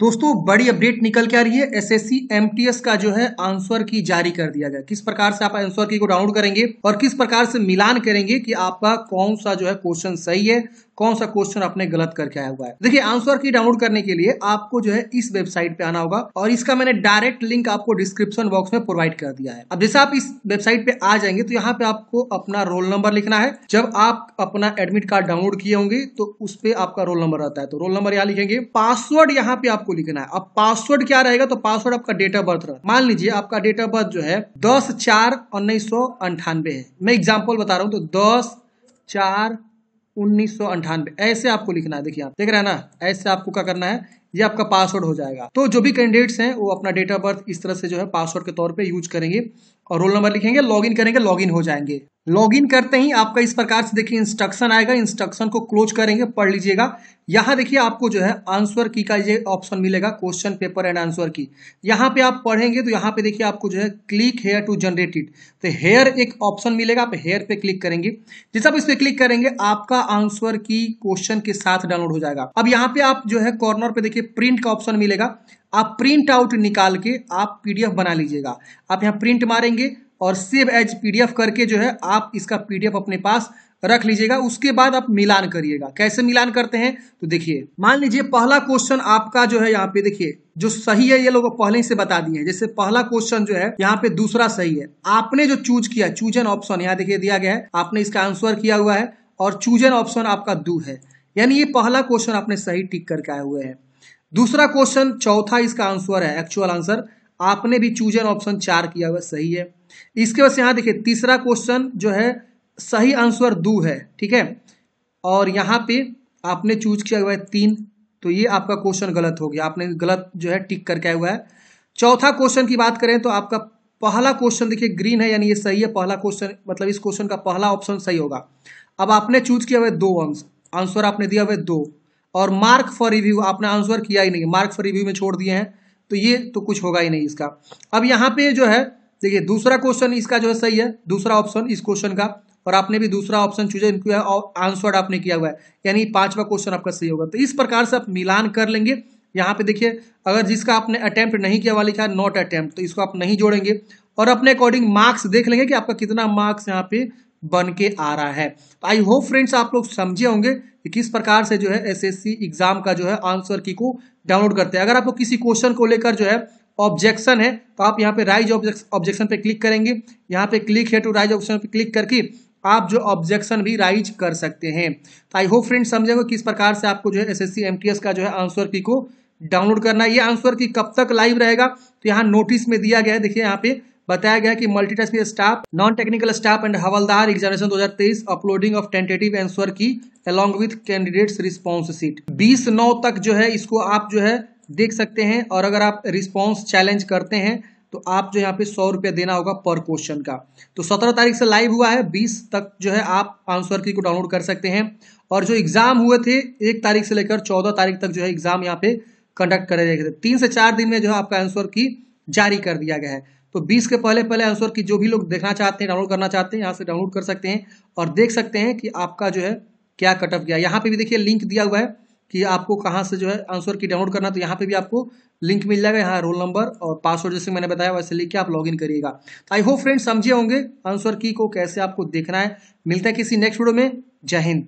दोस्तों बड़ी अपडेट निकल के आ रही है एसएससी एमटीएस का जो है आंसर की जारी कर दिया गया किस प्रकार से आप आंसर की को डाउनलोड करेंगे और किस प्रकार से मिलान करेंगे कि आपका कौन सा जो है क्वेश्चन सही है कौन सा क्वेश्चन आपने गलत करके आया हुआ है देखिए आंसर की डाउनलोड करने के लिए आपको जो है इस वेबसाइट पे आना होगा और इसका मैंने डायरेक्ट लिंक आपको डिस्क्रिप्शन बॉक्स में प्रोवाइड कर दिया है अब जैसे आप इस वेबसाइट पे आ जाएंगे तो यहाँ पे आपको अपना रोल नंबर लिखना है जब आप अपना एडमिट कार्ड डाउनलोड किए होंगे तो उस पर आपका रोल नंबर रहता है तो रोल नंबर यहाँ लिखेंगे पासवर्ड यहाँ पे आपको लिखना है अब पासवर्ड क्या रहेगा तो पासवर्ड आपका डेट ऑफ बर्थ मान लीजिए आपका डेट ऑफ बर्थ जो है दस चार उन्नीस सौ अंठानवे है मैं एग्जाम्पल बता रहा हूँ तो दस चार उन्नीस ऐसे आपको लिखना है देखिए आप देख रहे हैं ना ऐसे आपको क्या करना है ये आपका पासवर्ड हो जाएगा तो जो भी कैंडिडेट्स हैं वो अपना डेट ऑफ बर्थ इस तरह से जो है पासवर्ड के तौर पे यूज करेंगे और रोल नंबर लिखेंगे लॉगिन करेंगे लॉगिन हो जाएंगे लॉगिन करते ही आपका इस प्रकार से देखिए इंस्ट्रक्शन आएगा इंस्ट्रक्शन को क्लोज करेंगे पढ़ लीजिएगा यहाँ देखिए आपको जो है आंसर की का ये ऑप्शन मिलेगा क्वेश्चन पेपर एंड आंसर की यहाँ पे आप पढ़ेंगे तो यहाँ पे देखिए आपको जो है click here to generate it तो हेयर एक ऑप्शन मिलेगा आप हेयर पे क्लिक करेंगे जैसे आप इस पर क्लिक करेंगे आपका आंसर की क्वेश्चन के साथ डाउनलोड हो जाएगा अब यहाँ पे आप जो है कॉर्नर पे देखिए प्रिंट का ऑप्शन मिलेगा आप प्रिंट आउट निकाल के आप पीडीएफ बना लीजिएगा आप यहाँ प्रिंट मारेंगे और सेव एज पीडीएफ करके जो है आप इसका पीडीएफ अपने पास रख लीजिएगा उसके बाद आप मिलान करिएगा कैसे मिलान करते हैं तो देखिए मान लीजिए पहला क्वेश्चन आपका जो है यहाँ पे देखिए जो सही है ये लोग पहले ही से बता दिए हैं जैसे पहला क्वेश्चन जो है यहाँ पे दूसरा सही है आपने जो चूज किया चूज एन ऑप्शन यहाँ देखिए दिया गया है आपने इसका आंसर किया हुआ है और चूज एन ऑप्शन आपका दू है यानी ये पहला क्वेश्चन आपने सही टिक करके आए हुए हैं दूसरा क्वेश्चन चौथा इसका आंसर है एक्चुअल आंसर आपने भी चूज एन ऑप्शन चार किया हुआ सही है इसके बाद यहाँ देखिए तीसरा क्वेश्चन जो है सही आंसर दो है ठीक है और यहाँ पे आपने चूज किया हुआ है तीन तो ये आपका क्वेश्चन गलत हो गया आपने गलत जो है टिक करके आया हुआ है चौथा क्वेश्चन की बात करें तो आपका पहला क्वेश्चन देखिए ग्रीन है यानी ये सही है पहला क्वेश्चन मतलब इस क्वेश्चन का पहला ऑप्शन सही होगा अब आपने चूज किया हुआ है दो अंश आंसर आपने दिया हुआ है दो और मार्क फॉर रिव्यू आपने आंसर किया ही नहीं मार्क फॉर रिव्यू में छोड़ दिए हैं तो ये तो कुछ होगा ही नहीं इसका अब यहाँ पे जो है देखिए दूसरा क्वेश्चन इसका जो है सही है दूसरा ऑप्शन इस क्वेश्चन का और आपने भी दूसरा ऑप्शन चूजा इनका आंसर आपने किया हुआ है यानी पांचवा क्वेश्चन आपका सही होगा तो इस प्रकार से आप मिलान कर लेंगे यहाँ पे देखिए अगर जिसका आपने अटैम्प्ट नहीं किया वाली लिखा नॉट अटैम्प्ट तो इसको आप नहीं जोड़ेंगे और अपने अकॉर्डिंग मार्क्स देख लेंगे कि आपका कितना मार्क्स यहाँ पे बन के आ रहा है तो आई होप फ्रेंड्स आप लोग समझे होंगे कि किस प्रकार से जो है एसएससी एग्जाम का जो है आंसर की को डाउनलोड करते हैं अगर आपको किसी क्वेश्चन को लेकर जो है ऑब्जेक्शन है तो आप यहाँ पे राइज ऑब्जेक्शन पे क्लिक करेंगे यहाँ पे क्लिक है टू राइज ऑप्शन पे क्लिक करके आप जो ऑब्जेक्शन भी राइज कर सकते हैं तो आई होप फ्रेंड समझेंगे किस प्रकार से आपको जो है एस एस का जो है आंसर की को डाउनलोड करना है ये आंसर की कब तक लाइव रहेगा तो यहाँ नोटिस में दिया गया है देखिए यहाँ पे बताया गया कि multitask staff non technical staff and हवलदार examination 2023 uploading of tentative answer key along with candidates response sheet 20 नौ तक जो है इसको आप जो है देख सकते हैं और अगर आप रिस्पॉन्स चैलेंज करते हैं तो आप जो यहाँ पे सौ रुपया देना होगा पर क्वेश्चन का तो सत्रह तारीख से लाइव हुआ है बीस तक जो है आप आंसर की को डाउनलोड कर सकते हैं और जो एग्जाम हुए थे एक तारीख से लेकर चौदह तारीख तक जो है एग्जाम यहाँ पे कंडक्ट करे गए तीन से चार दिन में जो है आपका आंसर की जारी कर दिया गया है तो बीस के पहले पहले आंसर की जो भी लोग देखना चाहते हैं डाउनलोड करना चाहते हैं यहाँ से डाउनलोड कर सकते हैं और देख सकते हैं कि आपका जो है क्या कट ऑफ गया यहाँ पे भी देखिए लिंक दिया हुआ है कि आपको कहाँ से जो है आंसर की डाउनलोड करना तो यहाँ पे भी आपको लिंक मिल जाएगा यहाँ रोल नंबर और पासवर्ड जैसे मैंने बताया वैसे लिख के आप लॉगिन करिएगा तो आई होप फ्रेंड्स समझे होंगे आंसर की को कैसे आपको देखना है मिलता है किसी नेक्स्ट वीडियो में जय हिंद